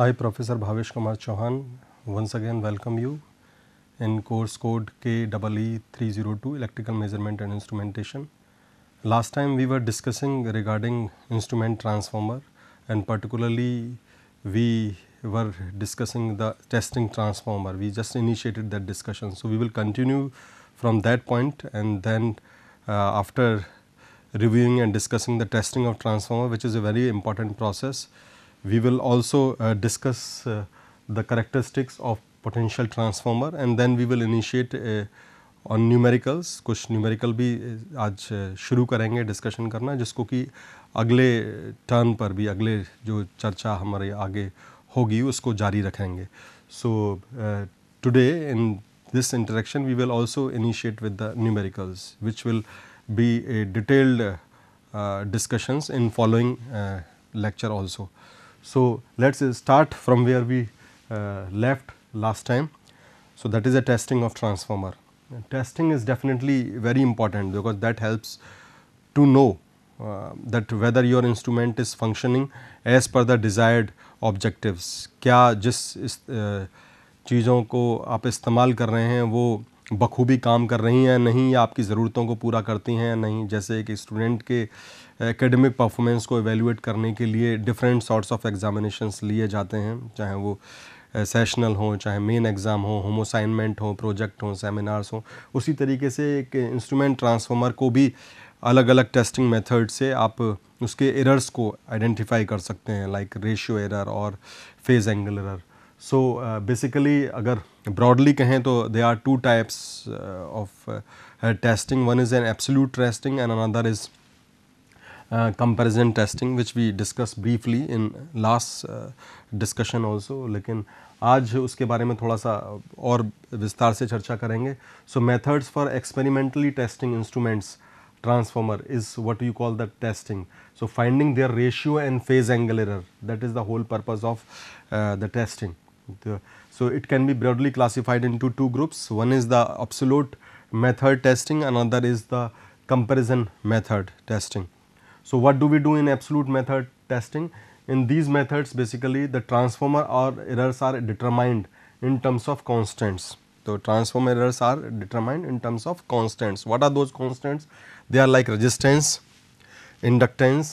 Hi Professor Bhavesh Kumar Chauhan, once again welcome you in course code KEE302 electrical measurement and instrumentation. Last time we were discussing regarding instrument transformer and particularly we were discussing the testing transformer, we just initiated that discussion. So, we will continue from that point and then uh, after reviewing and discussing the testing of transformer which is a very important process we will also uh, discuss uh, the characteristics of potential transformer and then we will initiate a on numericals kuch numerical bhi aaj shuru karenge discussion karna jisko ki agle turn par bhi agle jo charcha hamare aage hogi usko jari rakhenge so uh, today in this interaction we will also initiate with the numericals which will be a detailed uh, discussions in following uh, lecture also. So, let us uh, start from where we uh, left last time. So, that is a testing of transformer. And testing is definitely very important because that helps to know uh, that whether your instrument is functioning as per the desired objectives. क्या जिस चीज़ों को आप इस्तेमाल कर रहे हैं वो बखूबी काम कर रही हैं नहीं या आपकी ज़रूरतों को पूरा करती हैं या नहीं जैसे एक स्टूडेंट के एकेडमिक परफॉर्मेंस को एवेल्यूएट करने के लिए डिफरेंट सॉर्ट्स ऑफ एग्ज़ामिनेशंस लिए जाते हैं चाहे वो सेशनल हों चाहे मेन एग्ज़ाम हो होम असाइनमेंट हो प्रोजेक्ट हों सेमिनार्स हों उसी तरीके से एक इंस्ट्रूमेंट ट्रांसफॉर्मर को भी अलग अलग टेस्टिंग मेथड से आप उसके एरर्स को आइडेंटिफाई कर सकते हैं लाइक रेशियो एरर और phase angle error so basically अगर ब्रॉडली कहें तो they are two types of testing one is an absolute testing and another is comparison testing which we discuss briefly in last discussion also लेकिन आज उसके बारे में थोड़ा सा और विस्तार से चर्चा करेंगे so methods for experimentally testing instruments transformer is what you call the testing so finding their ratio and phase angle that is the whole purpose of the testing So, it can be broadly classified into two groups one is the absolute method testing another is the comparison method testing. So, what do we do in absolute method testing? In these methods basically the transformer or errors are determined in terms of constants. So, transform errors are determined in terms of constants. What are those constants? They are like resistance, inductance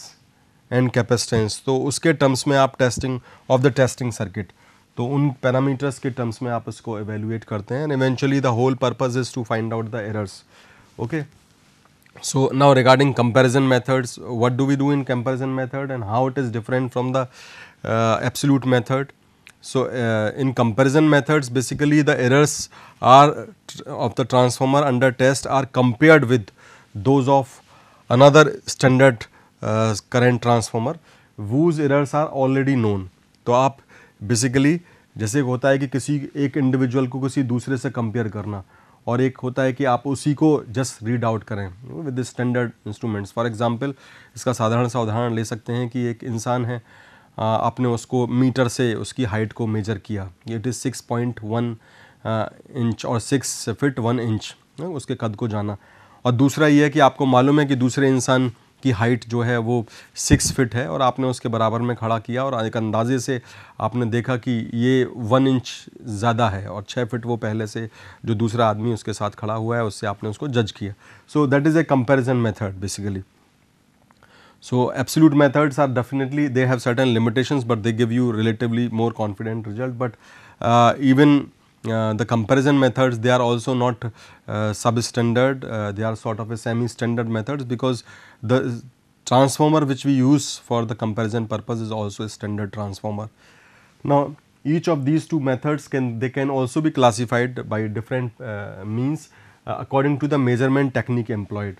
and capacitance. So, उसके terms में आप testing of the testing circuit तो उन parameters के terms में आप इसको evaluate करते हैं and eventually the whole purpose is to find out the errors okay so now regarding comparison methods what do we do in comparison method and how it is different from the absolute method so in comparison methods basically the errors are of the transformer under test are compared with those of another standard current transformer whose errors are already known तो आप basically जैसे होता है कि किसी एक individual को किसी दूसरे से कंपेयर करना और एक होता है कि आप उसी को जस्ट रीड आउट करें with standard instruments for example इसका साधारण सा उदाहरण ले सकते हैं कि एक इंसान है आपने उसको मीटर से उसकी हाइट को मेजर किया it is six point one inch और सिक्स फिट वन इंच उसके कद को जाना और दूसरा ये है कि आपको मालूम है कि दूसरे इंसान की हाइट जो है वो सिक्स फिट है और आपने उसके बराबर में खड़ा किया और एक अंदाजे से आपने देखा कि ये वन इंच ज़्यादा है और छः फिट वो पहले से जो दूसरा आदमी उसके साथ खड़ा हुआ है उससे आपने उसको जज किया so that is a comparison method basically so absolute methods are definitely they certain certain but they give you relatively more confident result but even uh, uh, the comparison methods they are also not uh, substandard uh, they are sort of a semi standard methods because the transformer which we use for the comparison purpose is also a standard transformer now each of these two methods can they can also be classified by different means according to the measurement technique employed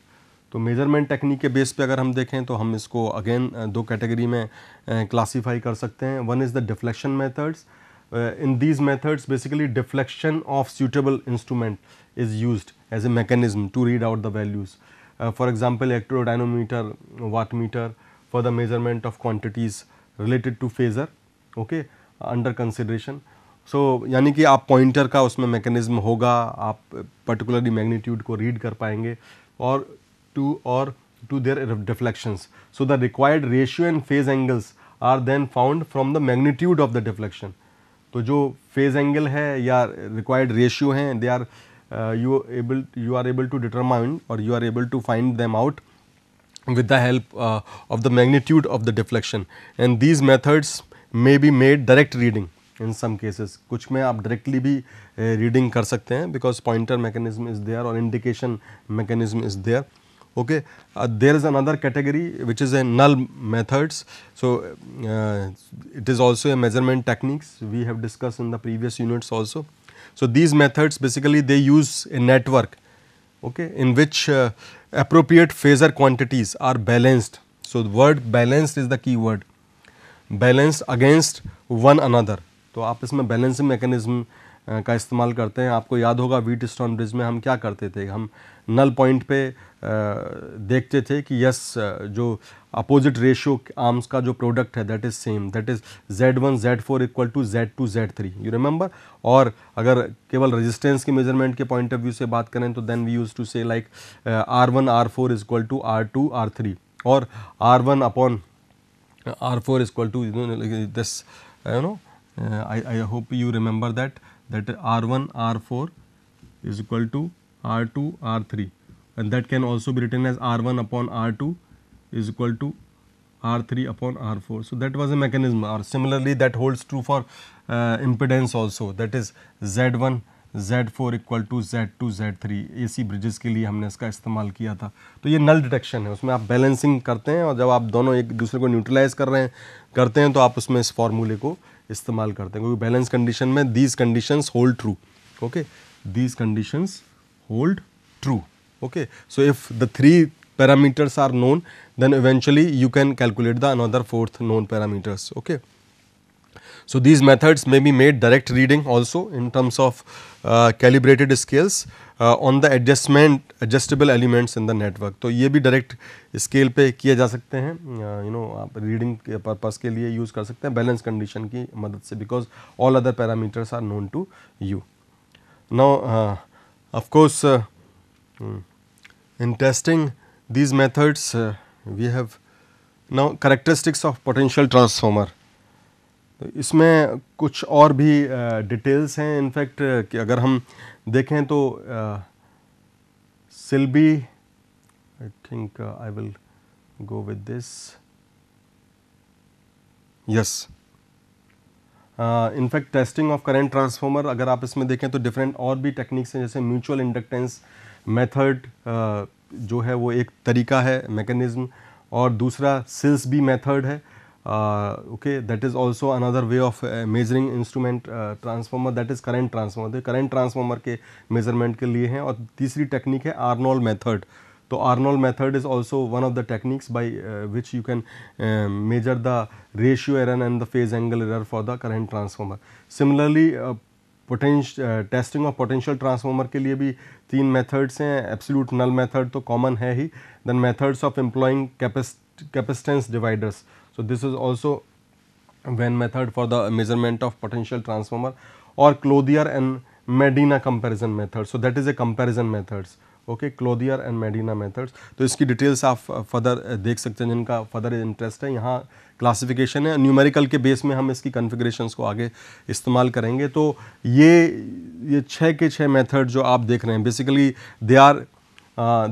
तो measurement technique के base पे अगर हम देखें तो हम इसको again दो कैटेगरी में क्लासिफाई कर सकते हैं one is the deflection methods Uh, in these methods basically deflection of suitable instrument is used as a mechanism to read out the values. Uh, for example, electrodynamometer, watt meter for the measurement of quantities related to phasor okay, under consideration. So, yani ki aap pointer ka usme mechanism hoga, aap particularly magnitude ko read kar payenge or two or two their deflections. So, the required ratio and phase angles are then found from the magnitude of the deflection. तो जो phase angle है या required ratio हैं they are you able you are able to determine और you are able to find them out with the help of the magnitude of the deflection and these methods may be made direct reading in some cases कुछ में आप directly भी reading uh, कर सकते हैं because pointer mechanism is there और indication mechanism is there okay uh, there is another category which is a null methods so uh, it is also a measurement techniques we have discussed in the previous units also so these methods basically they use a network okay in which uh, appropriate phasor quantities are balanced so the word balanced is the key word balanced against one another तो आप इसमें balancing mechanism का इस्तेमाल करते हैं आपको याद होगा वीट स्टोन ब्रिज में हम क्या करते थे हम नल पॉइंट पे देखते थे कि यस जो अपोजिट रेशियो आर्म्स का जो प्रोडक्ट है that is same that is Z one Z four equal to Z two Z three you remember और अगर केवल रेजिस्टेंस की मेजरमेंट के पॉइंट ऑफ व्यू से बात करें तो then we use to say like R one R four is equal to R two R three और R one upon R four equal to this you know I I hope you remember that that R one R four is equal to R R two three and R2, R3 and that R one upon R two is equal to R three upon R four so that was a mechanism और similarly that holds true for impedance also impedance is Z one Z four equal to two Z three A C bridges के लिए हमने इसका इस्तेमाल किया था तो ये नल डिटेक्शन है उसमें आप बैलेंसिंग करते हैं और जब आप दोनों एक दूसरे को न्यूट्रलाइज कर रहे हैं करते हैं तो आप उसमें इस फॉर्मूले को इस्तेमाल करते हैं क्योंकि बैलेंस कंडीशन में these conditions hold true okay these conditions hold true okay. So, if the three parameters are known then eventually you can calculate the another fourth known parameters okay. So, these methods may be made direct reading also in terms of uh, calibrated scales uh, on the adjustment adjustable elements in the network. तो ye bhi direct scale pe kiya ja sakte hain uh, you know aap reading ke purpose ke liye use kar sakte hain balance condition ki madad se because all other parameters are known to you. Now uh, Of course, uh, in testing these methods, uh, we have now characteristics of potential transformer. तो इसमें कुछ और भी details हैं in fact कि अगर हम देखें तो Silsbee I think I will go with this yes in fact testing of current transformer अगर आप इसमें देखें तो डिफरेंट और भी टेक्निक्स हैं जैसे म्यूचुअल इंडक्टेंस मेथड जो है वो एक तरीका है मैकेनिज़्म और दूसरा सिल्स बी मेथड है okay that is also another way of measuring instrument transformer that is current transformer current transformer के मेजरमेंट के लिए हैं और तीसरी टेक्निक है आर्नोल मेथड तो Arnold method is also one of the techniques by which you can measure the ratio error and the phase angle phase for the current transformer similarly transformer. Testing of potential transformer के लिए भी तीन methods हैं absolute null method तो common है ही then methods of employing capacitance dividers so this is also one method for the measurement of potential transformer और Clothier and मेडिना comparison method so that is a comparison methods okay Clothier and Medina methods तो इसकी details आप further uh, uh, देख सकते हैं जिनका further interest है यहाँ क्लासिफिकेशन है न्यूमेरिकल के बेस में हम इसकी कन्फिग्रेशन को आगे इस्तेमाल करेंगे तो ये ये छः के छः मैथड जो आप देख रहे हैं basically they are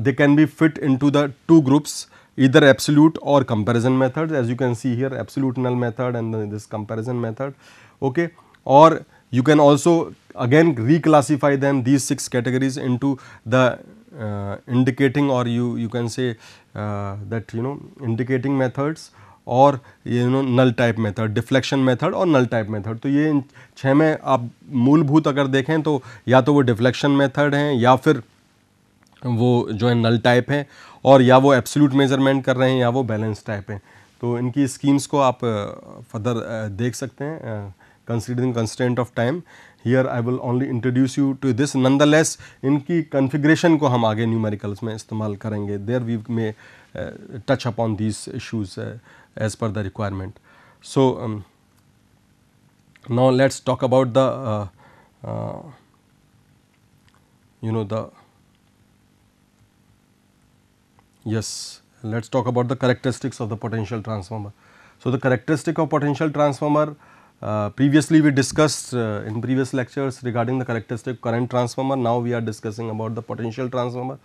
they can be fit into the two groups इधर एब्सोल्यूट और comparison method as you can see here absolute null method and this comparison method okay और you can also again reclassify then these six categories into the Uh, indicating or you, you can say uh, that you know indicating methods और ये you know null type method deflection method और null type method तो ये छः में आप मूलभूत अगर देखें तो या तो वो डिफ्लेक्शन मेथड हैं या फिर वो जो है नल टाइप हैं और या वो एब्सोल्यूट मेजरमेंट कर रहे हैं या वो बैलेंस टाइप हैं तो इनकी स्कीम्स को आप फर्दर uh, देख सकते हैं considering constant of time here I will only introduce you to this nonetheless इनकी कन्फिग्रेशन को हम आगे न्यूमेरिकल्स में इस्तेमाल करेंगे there we may touch upon these issues as per the requirement so now let's talk about the you know the yes let's talk about the characteristics of the potential transformer so the characteristic of potential transformer Uh, previously we discussed uh, in previous lectures regarding the characteristic current transformer, now we are discussing about the potential transformer.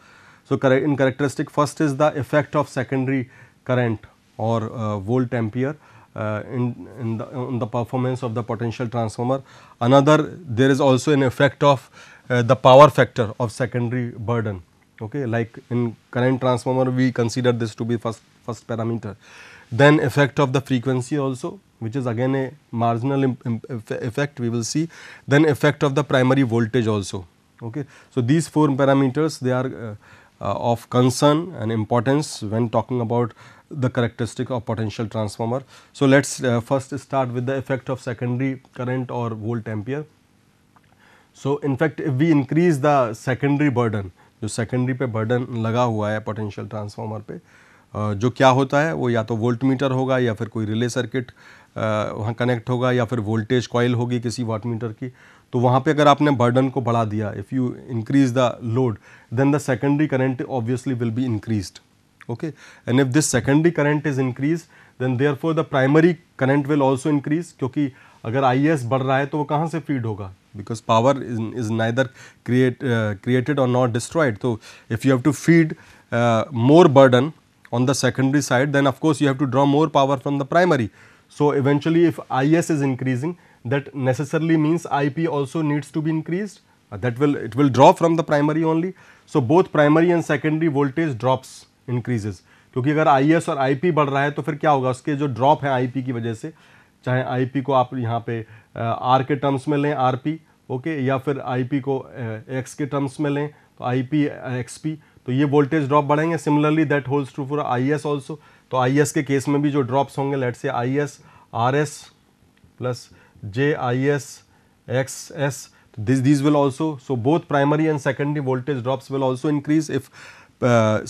So, in characteristic first is the effect of secondary current or uh, volt ampere uh, in, in the, in, the, performance of the potential transformer. Another there is also an effect of uh, the power factor of secondary burden okay like in current transformer we consider this to be first, first parameter. Then effect of the frequency also which is again a marginal effect we will see then effect of the primary voltage also okay so these four parameters they are uh, uh, of concern and importance when talking about the characteristic of potential transformer so let's uh, first start with the effect of secondary current or volt ampere so in fact if we increase the secondary burden जो secondary पे burden लगा हुआ है potential transformer पे जो क्या होता है वो या तो वोल्ट मीटर होगा या फिर कोई रिले सर्किट वहाँ कनेक्ट होगा या फिर वोल्टेज कॉयल होगी किसी वाट मीटर की तो वहाँ पे अगर आपने बर्डन को बढ़ा दिया if you increase the load then the secondary current obviously will be increase okay and if this secondary current is increase then therefore the primary current will also increase क्योंकि अगर आई बढ़ रहा है तो वो कहाँ से फीड होगा because power is neither create created और नॉट डिस्ट्रॉयड तो if you have to feed more burden on the secondary side then of course you have to draw more power from the primary So eventually if IS is increasing that necessarily means IP also needs to be increased uh, that will it will draw from the primary only. So both primary and secondary voltage drops increases क्योंकि अगर आई S और I P बढ़ रहा है तो फिर क्या होगा उसके जो ड्रॉप है आई पी की वजह से चाहे आई पी को आप यहाँ पे आर के टर्म्स में लें आर ओके या फिर आई को एक्स के टर्म्स में लें तो आई पी तो ये वोल्टेज ड्रॉप बढ़ेंगे similarly that holds true for I S also तो आई एस e के केस में भी जो ड्रॉप्स होंगे let say I S R S plus J I S X S this this will also so both primary and secondary voltage drops will also increase if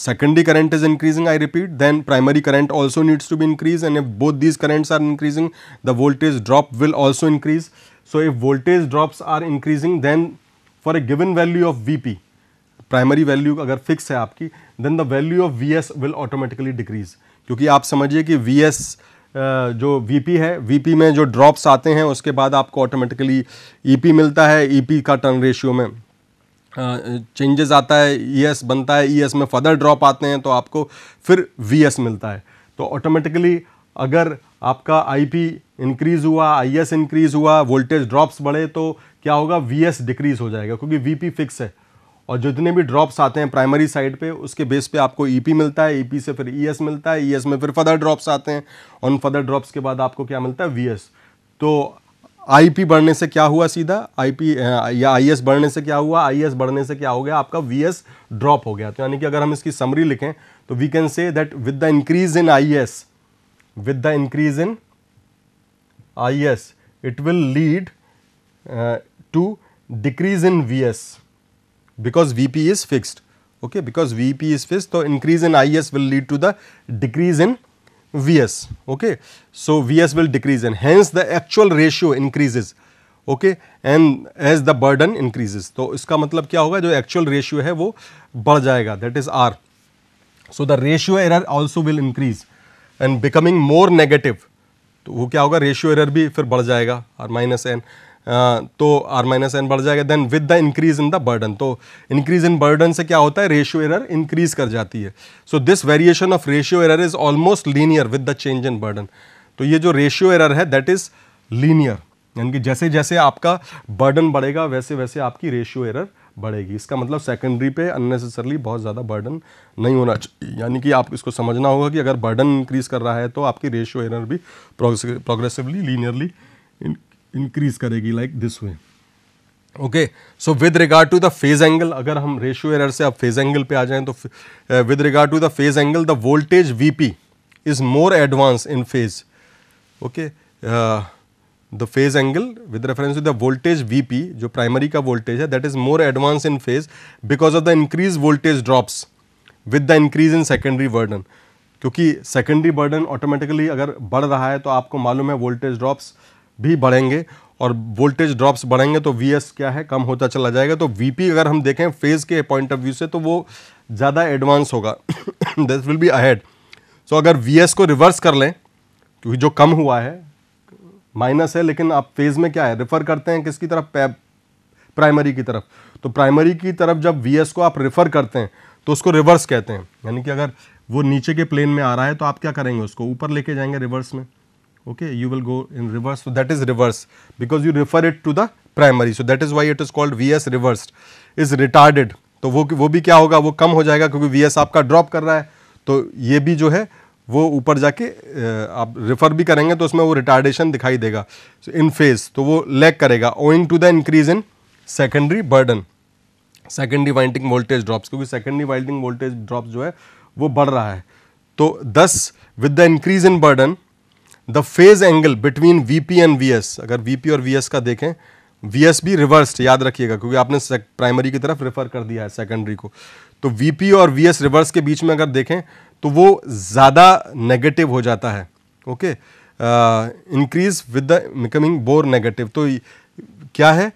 secondary current is increasing I repeat then primary current also needs to be increase and if both these currents are increasing the voltage drop will also increase so if voltage drops are increasing then for a given value of V P primary value अगर fix है आपकी then the value of V S will automatically decrease क्योंकि आप समझिए कि V S जो VP है VP में जो ड्रॉप्स आते हैं उसके बाद आपको ऑटोमेटिकली ईपी e मिलता है ईपी e का टर्न रेशियो में चेंजेस आता है ईएस e बनता है ईएस में फर्दर ड्रॉप आते हैं तो आपको फिर वीएस मिलता है तो ऑटोमेटिकली अगर आपका आईपी इंक्रीज़ हुआ आईएस इंक्रीज़ हुआ वोल्टेज ड्रॉप्स बढ़े तो क्या होगा वीएस डिक्रीज़ हो जाएगा क्योंकि वीपी फिक्स है और जितने भी ड्रॉप्स आते हैं प्राइमरी साइड पे उसके बेस पे आपको ईपी e मिलता है ईपी e से फिर ईएस e मिलता है ईएस में फिर फर्दर ड्रॉप्स आते हैं उन फर्दर ड्रॉप्स के बाद आपको क्या मिलता है वीएस तो आईपी बढ़ने से क्या हुआ सीधा आईपी या आईएस बढ़ने से क्या हुआ आईएस बढ़ने से क्या हो गया आपका वीएस ड्रॉप हो गया तो यानी कि अगर हम इसकी समरी लिखें तो we can say that with the increase in IS with the increase in I it will lead to decrease in V because Vp is fixed okay because Vp is fixed. So, increase in Is will lead to the decrease in Vs okay. So, Vs will decrease and hence the actual ratio increases okay and as the burden increases. तो इसका मतलब क्या होगा जो actual ratio है वो बढ़ जाएगा that is R. So, the ratio error also will increase and becoming more negative तो वो क्या होगा ratio error भी फिर बढ़ जाएगा और minus n तो आर माइनस एन बढ़ जाएगा then with the increase in the burden तो इंक्रीज इन बर्डन से क्या होता है रेशियो एरर इंक्रीज कर जाती है so this variation of ratio error is almost linear with the change in burden तो ये जो रेशियो एरर है दैट इज लीनियर यानी कि जैसे जैसे आपका बर्डन बढ़ेगा वैसे वैसे आपकी रेशियो एरर बढ़ेगी इसका मतलब सेकेंडरी पे अननेसेसरली बहुत ज़्यादा बर्डन नहीं होना चाहिए यानी कि आप इसको समझना होगा कि अगर बर्डन इंक्रीज कर रहा है तो आपकी रेशियो एरर भी प्रोग्रेसिवली लीनियरली इंक्रीज करेगी like this way okay so with regard to the phase angle अगर हम रेशियो एरर से अब फेज एंगल पे आ जाएं तो with regard to the phase angle the voltage VP is more advance in phase okay the phase angle with reference to the voltage VP जो primary का वोल्टेज है that is more advance in phase because of the increase voltage drops with the increase in secondary burden क्योंकि secondary burden automatically अगर बढ़ रहा है तो आपको मालूम है वोल्टेज ड्रॉप्स भी बढ़ेंगे और वोल्टेज ड्रॉप्स बढ़ेंगे तो वी क्या है कम होता चला जाएगा तो वी अगर हम देखें फेज़ के पॉइंट ऑफ व्यू से तो वो ज़्यादा एडवांस होगा this will be ahead so अगर वी को रिवर्स कर लें क्योंकि जो कम हुआ है माइनस है लेकिन आप फेज़ में क्या है रेफ़र करते हैं किसकी तरफ प्राइमरी की तरफ तो प्राइमरी की तरफ जब वी को आप रेफ़र करते हैं तो उसको रिवर्स कहते हैं यानी कि अगर वो नीचे के प्लेन में आ रहा है तो आप क्या करेंगे उसको ऊपर लेके जाएंगे रिवर्स में okay you will go in reverse so that is reverse because you refer it to the primary so that is why it is called vs reversed is retarded तो वो वो भी क्या होगा वो कम हो जाएगा क्योंकि वी एस आपका ड्रॉप कर रहा है तो ये भी जो है वो ऊपर जाके आप रिफ़र भी करेंगे तो उसमें वो रिटार्डेशन दिखाई देगा इन फेज तो वो लैग करेगा owing to the increase in secondary burden secondary winding voltage drops क्योंकि सेकेंडरी वाइंडिंग वोल्टेज ड्रॉप्स जो है वो बढ़ रहा है तो thus with the increase in burden the phase angle between V P and V S अगर वी पी और वी एस का देखें वी एस भी रिवर्स्ड याद रखिएगा क्योंकि आपने प्राइमरी की तरफ रेफर कर दिया है सेकेंडरी को तो वी पी और वी एस रिवर्स के बीच में अगर देखें तो वो ज़्यादा नेगेटिव हो जाता है okay increase with the becoming more negative तो क्या है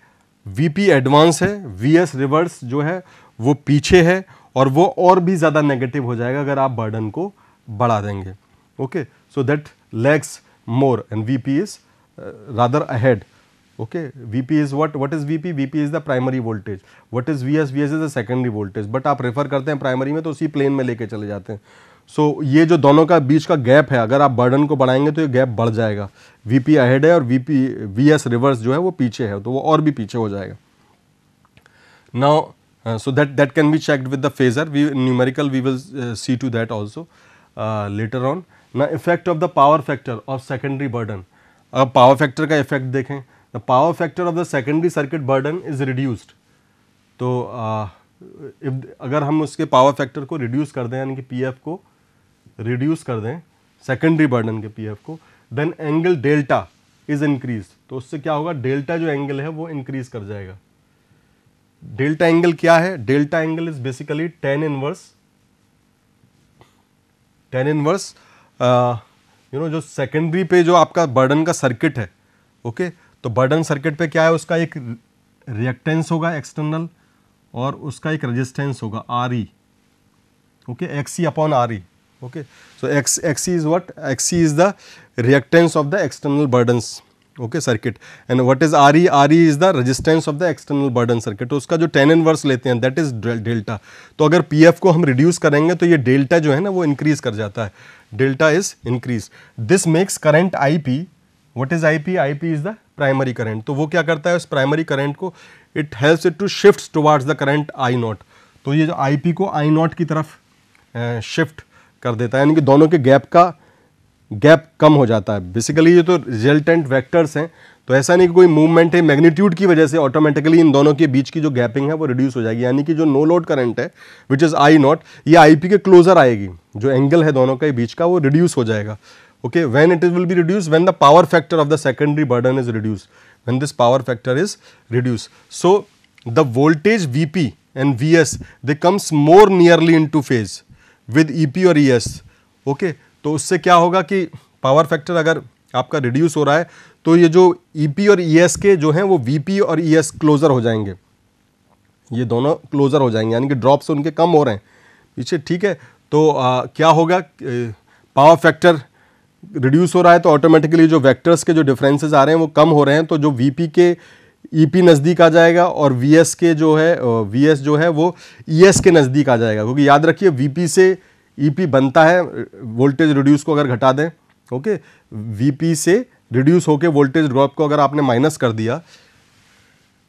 वी पी एडवांस है वी एस रिवर्स जो है वो पीछे है और वो और भी ज़्यादा नेगेटिव हो जाएगा अगर आप बर्डन को बढ़ा देंगे okay so that lags more and VP is uh, rather ahead. Okay, VP is what? What is VP? VP is the primary voltage. What is VS? VS is the secondary voltage. But आप refer करते हैं primary में तो उसी plane में लेके चले जाते हैं सो so, ये जो दोनों का बीच का गैप है अगर आप बर्डन को बढ़ाएंगे तो ये गैप बढ़ जाएगा वी पी अहेड है और V P V S reverse जो है वो पीछे है तो वो और भी पीछे हो जाएगा now so that that can be checked with the phasor we numerical we will see to that also later on ना effect of the power factor of secondary burden अगर पावर फैक्टर का इफेक्ट देखें the power factor of the secondary circuit burden is reduced तो if अगर हम उसके power factor को reduce कर दें यानी कि पी को रिड्यूस कर दें सेकेंडरी बर्डन के पी को then angle delta is increase तो उससे क्या होगा डेल्टा जो एंगल है वो इंक्रीज कर जाएगा डेल्टा एंगल क्या है delta angle is basically tan inverse tan inverse you uh, know जो सेकेंडरी पे जो आपका बर्डन का सर्किट है ओके okay? तो बर्डन सर्किट पे क्या है उसका एक रिएक्टेंस होगा एक्सटर्नल और उसका एक रजिस्टेंस होगा R E okay X E upon R E okay so X X is what X is the reactance of the external burdens okay circuit and what is R E R E is the resistance of the external burden circuit तो उसका जो tan inverse लेते हैं that is delta तो अगर P F को हम reduce करेंगे तो ये डेल्टा जो है ना वो इंक्रीज कर जाता है delta is increase this makes current I P what is I P I P is the primary current तो वो क्या करता है उस प्राइमरी करेंट को it helps it to shift towards the current I nought तो ये जो आई पी को आई नॉट की तरफ शिफ्ट कर देता है यानी कि दोनों के गैप का गैप कम हो जाता है बेसिकली ये तो रिजल्टेंट वेक्टर्स हैं तो ऐसा नहीं कि कोई मूवमेंट है मैग्नीट्यूड की वजह से ऑटोमेटिकली इन दोनों के बीच की जो गैपिंग है वो रिड्यूस हो जाएगी यानी कि जो नो लोड करंट है विच इज़ आई नॉट ये आई के क्लोजर आएगी जो एंगल है दोनों के बीच का वो रिड्यूस हो जाएगा okay when it is will be reduce when the power factor of the secondary burden is reduce when this power factor is reduce so the voltage V P V they comes more nearly in phase with E और E okay okay तो उससे क्या होगा कि power factor अगर आपका reduce हो रहा है तो ये जो ई e और ई e के जो हैं वो वी और ई e क्लोज़र हो जाएंगे ये दोनों क्लोज़र हो जाएंगे यानी कि ड्रॉप्स उनके कम हो रहे हैं पीछे ठीक है तो आ, क्या होगा पावर फैक्टर रिड्यूस हो रहा है तो ऑटोमेटिकली जो वेक्टर्स के जो डिफरेंसेस आ रहे हैं वो कम हो रहे हैं तो जो वीपी के ईपी नज़दीक आ जाएगा और वीएस के जो है वीएस जो है वो ईएस के नज़दीक आ जाएगा क्योंकि याद रखिए वीपी से ईपी e बनता है वोल्टेज रिड्यूस को अगर घटा दें ओके वीपी से रिड्यूस होकर वोल्टेज ड्रॉप को अगर आपने माइनस कर दिया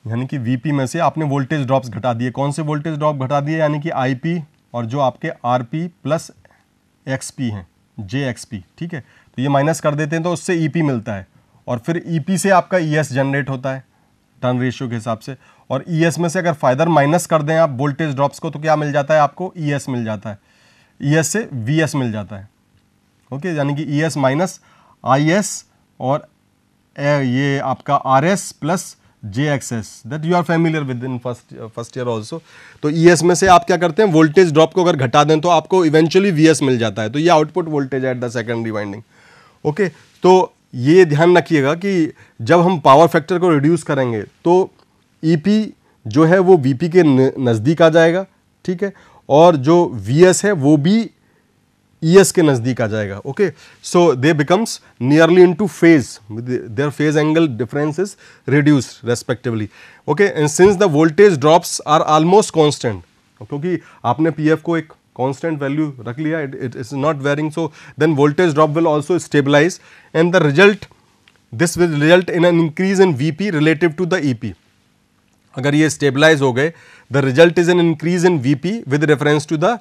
यानी कि वीपी में से आपने वोल्टेज ड्रॉप्स घटा दिए कौन से वोल्टेज ड्रॉप घटा दिए यानी कि आईपी और जो आपके आरपी प्लस एक्सपी हैं जे एक्सपी ठीक है तो ये माइनस कर देते हैं तो उससे ईपी e मिलता है और फिर ईपी e से आपका ईएस जनरेट होता है टर्न रेशियो के हिसाब से और ईएस में से अगर फाइदर माइनस कर दें आप वोल्टेज ड्रॉप्स को तो क्या मिल जाता है आपको ईएस मिल जाता है ई e एस से वी एस मिल जाता है ओके यानी कि E S minus I S और ये आपका R S plus J X S that you are familiar with in first first year also तो ई e एस में से आप क्या करते हैं वोल्टेज ड्रॉप को अगर घटा दें तो आपको इवेंचुअली वी एस मिल जाता है तो ये output voltage at the secondary winding okay तो ये ध्यान रखिएगा कि जब हम पावर फैक्टर को रिड्यूस करेंगे तो ई e पी जो है वो वी पी के नज़दीक आ जाएगा ठीक है और जो वी एस है वो भी ई e एस के नज़दीक आ जाएगा okay so they becomes nearly in to phase their phase angle difference is reduce respectively okay and since the voltage drops are almost constant क्योंकि आपने पी एफ को एक कॉन्स्टेंट वैल्यू रख लिया it it is not varying so then voltage drop will also stabilise and the result this will result in an increase in V P relative to the E P अगर ये stabilise हो गए the result is an increase in VP with reference to the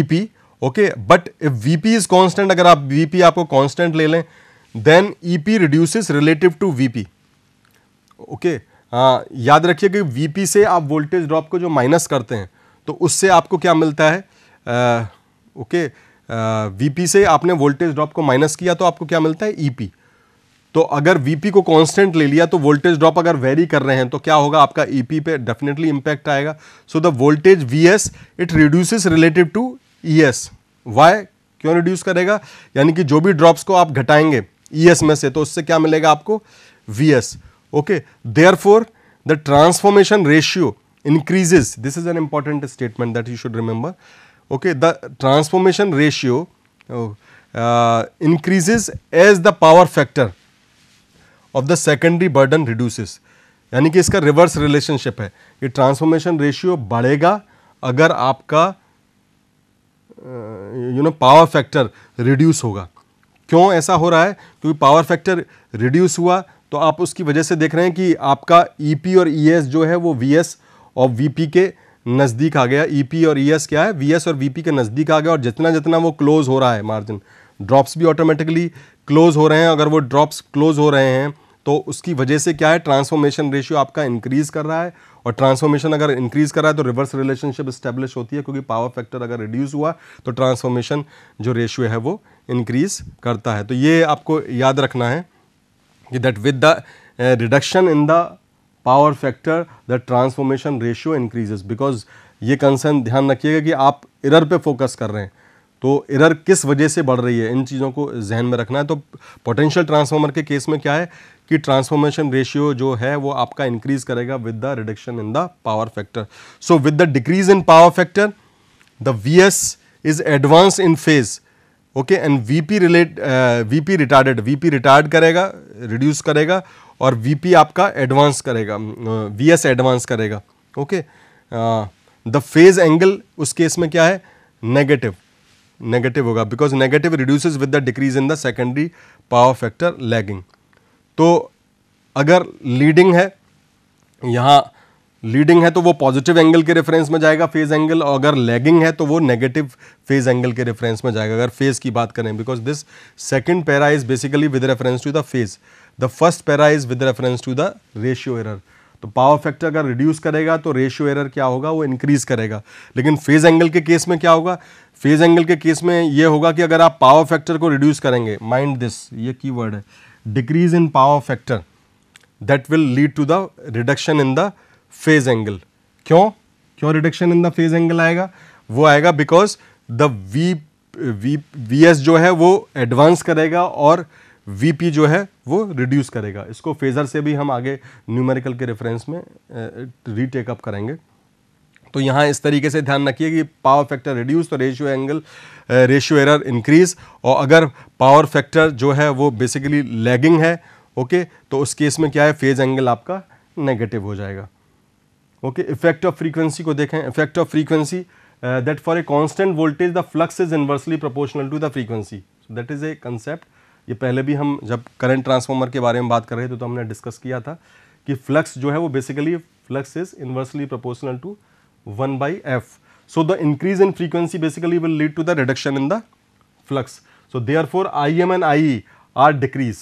EP okay but if VP is constant अगर आप VP आपको constant ले लें then EP reduces relative to VP okay याद रखिए कि वीपी से आप वोल्टेज ड्रॉप को जो माइनस करते हैं तो उससे आपको क्या मिलता है ओके uh, okay, uh, से आपने वोल्टेज ड्रॉप को माइनस किया तो आपको क्या मिलता है ईपी e तो अगर वीपी को कांस्टेंट ले लिया तो वोल्टेज ड्रॉप अगर वेरी कर रहे हैं तो क्या होगा आपका ईपी e पे डेफिनेटली इंपैक्ट आएगा so the voltage V S it reduces relative to E S why क्यों रिड्यूस करेगा यानी कि जो भी ड्रॉप्स को आप घटाएंगे ई e एस में से तो उससे क्या मिलेगा आपको V S okay therefore the transformation ratio increases this is an important statement that you should remember okay the transformation ratio increases as the power factor of the secondary burden reduces यानी कि इसका reverse relationship है ये transformation ratio बढ़ेगा अगर आपका you know power factor reduce होगा क्यों ऐसा हो रहा है क्योंकि पावर फैक्टर रिड्यूस हुआ तो आप उसकी वजह से देख रहे हैं कि आपका ई e और ई e जो है वो वी और वी के नज़दीक आ गया ई e और ई क्या है वी और वी के नज़दीक आ गया और जितना जितना वो क्लोज़ हो रहा है मार्जिन ड्रॉप्स भी ऑटोमेटिकली क्लोज हो रहे हैं अगर वो ड्रॉप्स क्लोज हो रहे हैं तो उसकी वजह से क्या है ट्रांसफॉर्मेशन रेशियो आपका इंक्रीज कर रहा है और ट्रांसफॉर्मेशन अगर इंक्रीज कर रहा है तो रिवर्स रिलेशनशिप स्टेब्लिश होती है क्योंकि पावर फैक्टर अगर रिड्यूस हुआ तो ट्रांसफॉर्मेशन जो रेशियो है वो इंक्रीज करता है तो ये आपको याद रखना है कि that with the reduction in the power factor the transformation ratio increases because ये कंसर्न ध्यान रखिएगा कि आप इरर पे फोकस कर रहे हैं तो एरर किस वजह से बढ़ रही है इन चीज़ों को जहन में रखना है तो पोटेंशियल ट्रांसफार्मर के केस में क्या है कि ट्रांसफॉर्मेशन रेशियो जो है वो आपका इंक्रीज करेगा with the reduction in the power factor so with the decrease in power factor the V S is advance in phase okay and V P relate V P retarded V P retard करेगा reduce करेगा और V P आपका advance करेगा V S advance करेगा okay the phase angle उस case में क्या है नेगेटिव नेगेटिव होगा because negative reduces with the decrease in the secondary power factor lagging तो अगर लीडिंग है यहाँ लीडिंग है तो वो पॉजिटिव एंगल के रेफरेंस में जाएगा फेज एंगल और अगर लैगिंग है तो वो नेगेटिव फेज एंगल के रेफरेंस में जाएगा अगर फेज की बात करें because this second para is basically with reference to the phase the first para is with reference to the ratio error तो पावर फैक्टर अगर रिड्यूस करेगा तो रेशियो एरर क्या होगा वो इंक्रीज करेगा लेकिन फेज एंगल के केस में क्या होगा फेज एंगल के केस में ये होगा कि अगर आप पावर फैक्टर को रिड्यूस करेंगे माइंड दिस ये की वर्ड है decrease in power factor that will lead to the reduction in the phase angle क्यों क्यों reduction in the phase angle आएगा वो आएगा because the V V V S जो है वो एडवांस करेगा और वी पी जो है वो रिड्यूस करेगा इसको फेज़र से भी हम आगे न्यूमेरिकल के रेफरेंस में रीटेकअप करेंगे तो यहाँ इस तरीके से ध्यान रखिए कि पावर फैक्टर रिड्यूस तो ratio angle ratio error increase और अगर पावर फैक्टर जो है वो बेसिकली लैगिंग है ओके तो उस केस में क्या है फेज एंगल आपका नेगेटिव हो जाएगा ओके इफेक्ट ऑफ फ्रीक्वेंसी को देखें effect of frequency that for a constant voltage the flux is inversely proportional to the frequency that is a concept ये पहले भी हम जब करंट ट्रांसफॉर्मर के बारे में बात कर रहे थे तो हमने डिस्कस किया था कि फ्लक्स जो है वो basically flux is inversely proportional to one by F so the increase in frequency basically will lead to the reduction in the flux so therefore I M and I R decrease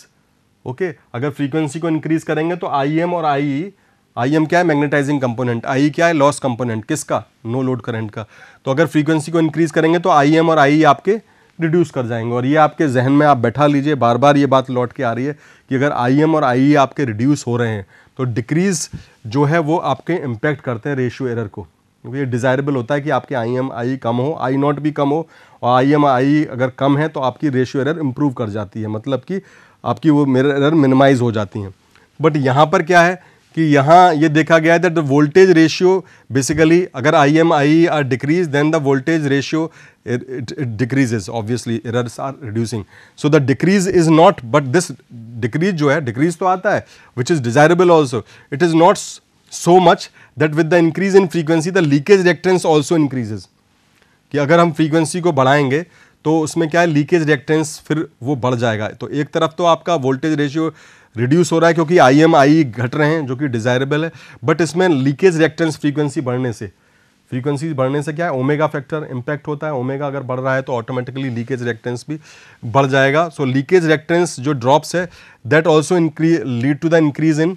okay अगर frequency को increase करेंगे तो I am और आई I am क्या है magnetising component I क्या है loss component किसका नो लोड करंट का तो अगर फ्रीक्वेंसी को इंक्रीज करेंगे तो आई एम और आई e आपके रिड्यूस कर जाएंगे और ये आपके जहन में आप बैठा लीजिए बार बार ये बात लौट के आ रही है कि अगर आई एम और आई e आपके रिड्यूस हो रहे हैं तो डिक्रीज़ जो है वो आपके इम्पैक्ट करते हैं रेशियो एरर को क्योंकि ये डिज़ायरेबल होता है कि आपके आई एम आई कम हो आई नॉट भी कम हो और आई एम आई अगर कम है तो आपकी रेशियो एरर इम्प्रूव कर जाती है मतलब कि आपकी वो मेरर एरर मिनिमाइज हो जाती हैं बट यहाँ पर क्या है कि यहाँ ये देखा गया है that the voltage ratio basically अगर I M I R decrease then the voltage ratio decreases obviously errors are reducing so the decrease is not but this decrease जो है डिक्रीज तो आता है which is desirable also it is not so much that with the increase in frequency the leakage reactance also increases कि अगर हम frequency को बढ़ाएंगे तो उसमें क्या है लीकेज रिएक्टेंस फिर वो बढ़ जाएगा तो एक तरफ तो आपका वोल्टेज रेशियो रिड्यूस हो रहा है क्योंकि आई एम आई घट रहे हैं जो कि डिज़ायरेबल है बट इसमें लीकेज रिएक्टेंस फ्रीक्वेंसी बढ़ने से फ्रीक्वेंसी बढ़ने से क्या है ओमेगा फैक्टर इम्पैक्ट होता है ओमेगा अगर बढ़ रहा है तो ऑटोमेटिकली लीकेज रिएक्टेंस भी बढ़ जाएगा सो लीकेज रिएक्टेंस जो ड्रॉप्स है that also lead to the increase in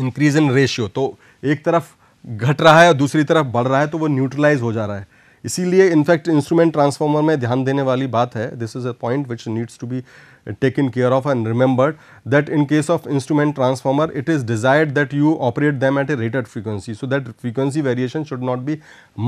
increase in ratio तो एक तरफ घट रहा है और दूसरी तरफ बढ़ रहा है तो वो न्यूट्रलाइज हो जा रहा है इसीलिए इनफैक्ट इंस्ट्रूमेंट ट्रांसफार्मर में ध्यान देने वाली बात है this is a point which needs to be taken care of and remembered that in case of instrument transformer it is desired that you operate them at a rated frequency so that frequency variation should not be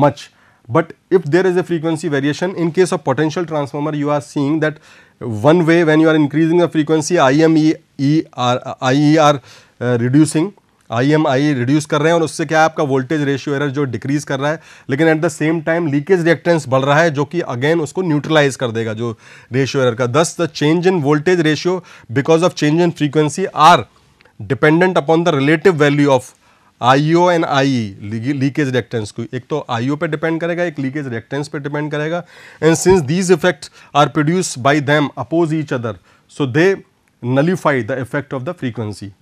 much but if there is a frequency variation in case of potential transformer you are seeing that one way when you are increasing the frequency I M E are I E R reducing I M I reduce कर रहे हैं और उससे क्या है आपका voltage ratio error जो decrease कर रहा है लेकिन at the same time leakage reactance बढ़ रहा है जो कि अगेन उसको न्यूट्रलाइज कर देगा जो रेशियो एरर का thus the change in voltage ratio because of change in frequency are dependent upon the relative value of IO and I leakage reactance को एक तो आईओ पे डिपेंड करेगा एक लीकेज रिएक्टेंस पे डिपेंड करेगा and since these effect are produce by them oppose each other so they nullify the effect of the frequency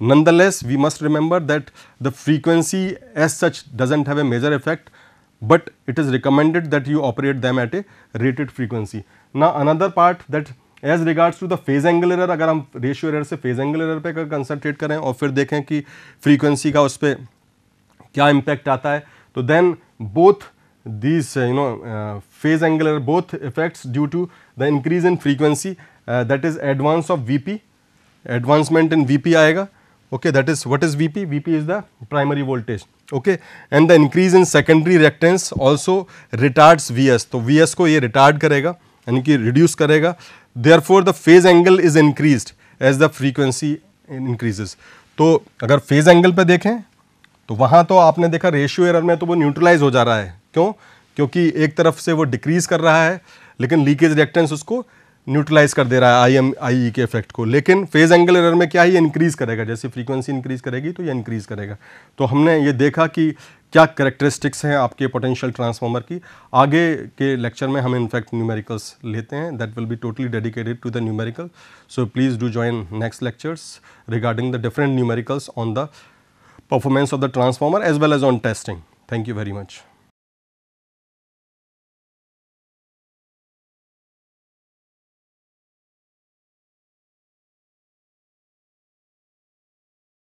Nonetheless, we must remember that the frequency as such doesn't have a major effect, but it is recommended that you operate them at a rated frequency. Now, another part that as regards to the phase angle error agar hum ratio error se phase angle error pe concentrate kare aur fir फिर ki frequency ka us pe kya impact aata hai to then both these uh, you know uh, phase angle error both effects due to the increase in frequency uh, that is advance of vp advancement in vp आएगा okay that is what is Vp? Vp is the primary voltage okay and the increase in secondary reactance also retards Vs. so Vs ko ye retard karega yani ki reduce karega therefore the phase angle is increased as the frequency increases. to agar phase angle पे देखें तो वहाँ तो आपने देखा ratio error में तो वो न्यूट्रलाइज हो जा रहा है क्यों क्योंकि एक तरफ से वो डिक्रीज कर रहा है लेकिन लीकेज रिएक्टेंस उसको न्यूट्रलाइज कर दे रहा है आई एम आई ई के इफेक्ट को लेकिन फेज एंगल एरर में क्या ही इंक्रीज़ करेगा जैसे फ्रीक्वेंसी इंक्रीज़ करेगी तो ये इंक्रीज़ करेगा तो हमने ये देखा कि क्या करेक्टरिस्टिक्स हैं आपके पोटेंशियल ट्रांसफार्मर की आगे के लेक्चर में हम इनफैक्ट न्यूमेरिकल्स लेते हैं that will be totally dedicated to the numerical so please do join next lectures regarding the different numericals on the performance of the transformer as well as on testing thank you very much